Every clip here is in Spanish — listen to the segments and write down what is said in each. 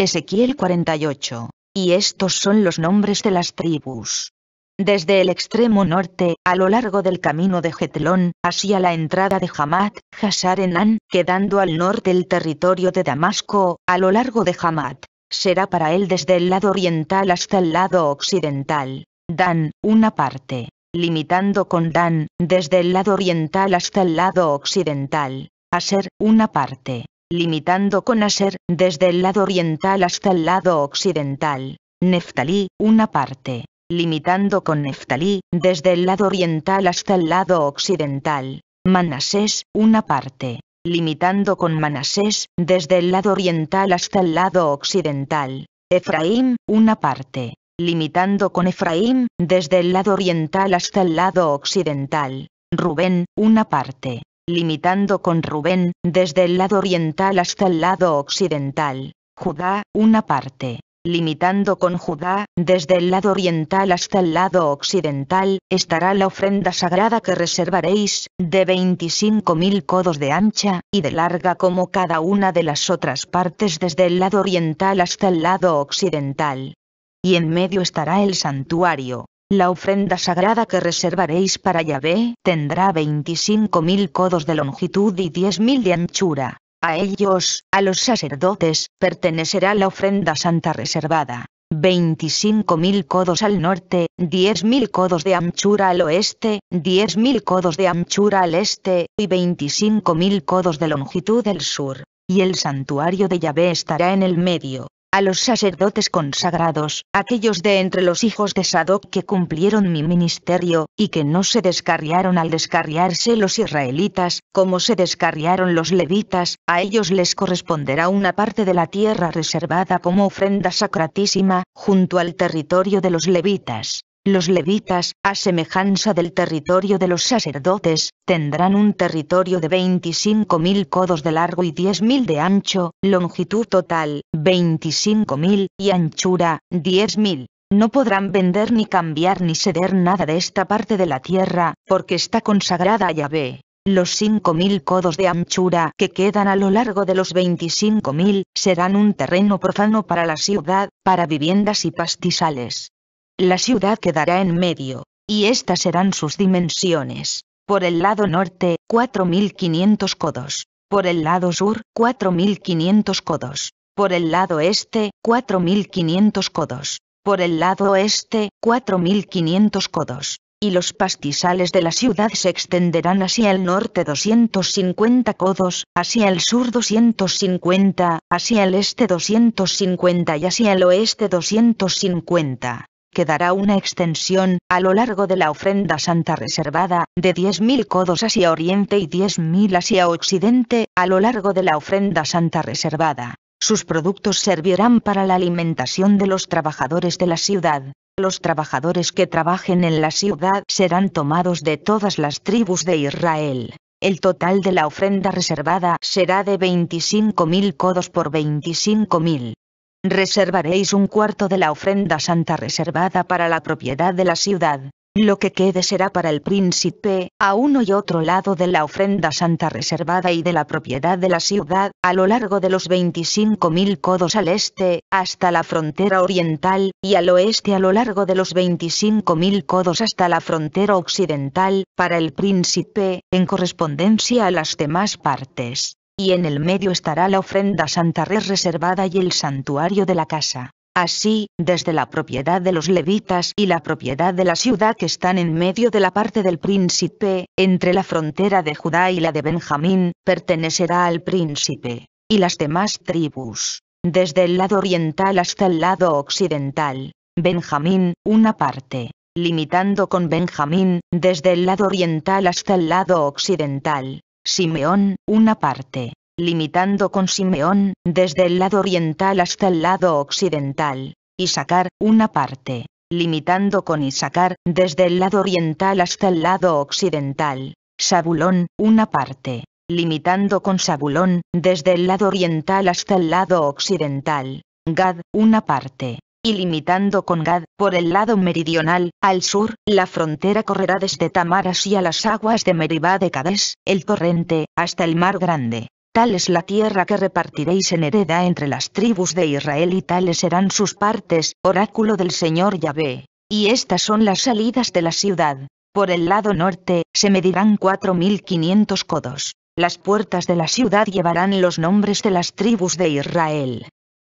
Ezequiel 48. Y estos son los nombres de las tribus. Desde el extremo norte, a lo largo del camino de Getlón, hacia la entrada de Hamat, Hasar quedando al norte el territorio de Damasco, a lo largo de Hamat. Será para él desde el lado oriental hasta el lado occidental. Dan, una parte. Limitando con Dan, desde el lado oriental hasta el lado occidental. ser, una parte limitando con Aser, desde el lado oriental hasta el lado occidental. Neftalí, una parte, limitando con Neftalí, desde el lado oriental hasta el lado occidental. Manasés, una parte, limitando con Manasés, desde el lado oriental hasta el lado occidental. Efraín, una parte, limitando con Efraín, desde el lado oriental hasta el lado occidental. Rubén, una parte, limitando con Rubén, desde el lado oriental hasta el lado occidental. Judá, una parte, limitando con Judá, desde el lado oriental hasta el lado occidental, estará la ofrenda sagrada que reservaréis, de 25.000 codos de ancha, y de larga como cada una de las otras partes desde el lado oriental hasta el lado occidental. Y en medio estará el santuario, la ofrenda sagrada que reservaréis para Yahvé tendrá 25.000 codos de longitud y 10.000 de anchura. A ellos, a los sacerdotes, pertenecerá la ofrenda santa reservada. 25.000 codos al norte, 10.000 codos de anchura al oeste, 10.000 codos de anchura al este, y 25.000 codos de longitud al sur. Y el santuario de Yahvé estará en el medio a los sacerdotes consagrados, aquellos de entre los hijos de Sadoc que cumplieron mi ministerio, y que no se descarriaron al descarriarse los israelitas, como se descarriaron los levitas, a ellos les corresponderá una parte de la tierra reservada como ofrenda sacratísima, junto al territorio de los levitas. Los levitas, a semejanza del territorio de los sacerdotes, tendrán un territorio de 25.000 codos de largo y 10.000 de ancho, longitud total, 25.000, y anchura, 10.000. No podrán vender ni cambiar ni ceder nada de esta parte de la tierra, porque está consagrada a Yahvé. Los 5.000 codos de anchura que quedan a lo largo de los 25.000, serán un terreno profano para la ciudad, para viviendas y pastizales. La ciudad quedará en medio, y estas serán sus dimensiones. Por el lado norte, 4.500 codos. Por el lado sur, 4.500 codos. Por el lado este, 4.500 codos. Por el lado oeste, 4.500 codos. Y los pastizales de la ciudad se extenderán hacia el norte 250 codos, hacia el sur 250, hacia el este 250 y hacia el oeste 250 quedará una extensión, a lo largo de la ofrenda santa reservada, de 10.000 codos hacia oriente y 10.000 hacia occidente, a lo largo de la ofrenda santa reservada. Sus productos servirán para la alimentación de los trabajadores de la ciudad. Los trabajadores que trabajen en la ciudad serán tomados de todas las tribus de Israel. El total de la ofrenda reservada será de 25.000 codos por 25.000. Reservaréis un cuarto de la ofrenda santa reservada para la propiedad de la ciudad. Lo que quede será para el príncipe, a uno y otro lado de la ofrenda santa reservada y de la propiedad de la ciudad, a lo largo de los 25.000 codos al este, hasta la frontera oriental, y al oeste a lo largo de los 25.000 codos hasta la frontera occidental, para el príncipe, en correspondencia a las demás partes y en el medio estará la ofrenda santa reservada y el santuario de la casa. Así, desde la propiedad de los levitas y la propiedad de la ciudad que están en medio de la parte del príncipe, entre la frontera de Judá y la de Benjamín, pertenecerá al príncipe, y las demás tribus, desde el lado oriental hasta el lado occidental, Benjamín, una parte, limitando con Benjamín, desde el lado oriental hasta el lado occidental, Simeón, una parte, limitando con Simeón, desde el lado oriental hasta el lado occidental, y sacar una parte, limitando con Isacar, desde el lado oriental hasta el lado occidental, Sabulón, una parte, limitando con Sabulón, desde el lado oriental hasta el lado occidental, Gad, una parte, y limitando con Gad, por el lado meridional, al sur, la frontera correrá desde Tamar hacia las aguas de Meribá de Cades, el torrente, hasta el Mar Grande, Tal es la tierra que repartiréis en hereda entre las tribus de Israel y tales serán sus partes, oráculo del Señor Yahvé. Y estas son las salidas de la ciudad. Por el lado norte, se medirán 4.500 codos. Las puertas de la ciudad llevarán los nombres de las tribus de Israel.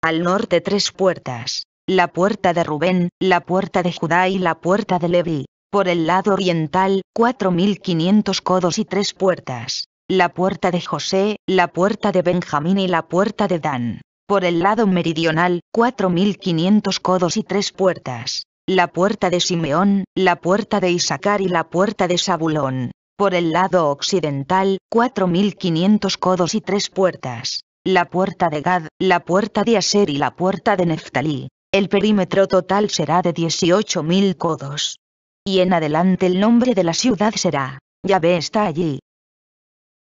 Al norte tres puertas. La puerta de Rubén, la puerta de Judá y la puerta de Leví. Por el lado oriental, 4.500 codos y tres puertas la puerta de José, la puerta de Benjamín y la puerta de Dan. Por el lado meridional, 4.500 codos y tres puertas. La puerta de Simeón, la puerta de Isaacar y la puerta de Sabulón. Por el lado occidental, 4.500 codos y tres puertas. La puerta de Gad, la puerta de Aser y la puerta de Neftalí. El perímetro total será de 18.000 codos. Y en adelante el nombre de la ciudad será, Yahvé está allí,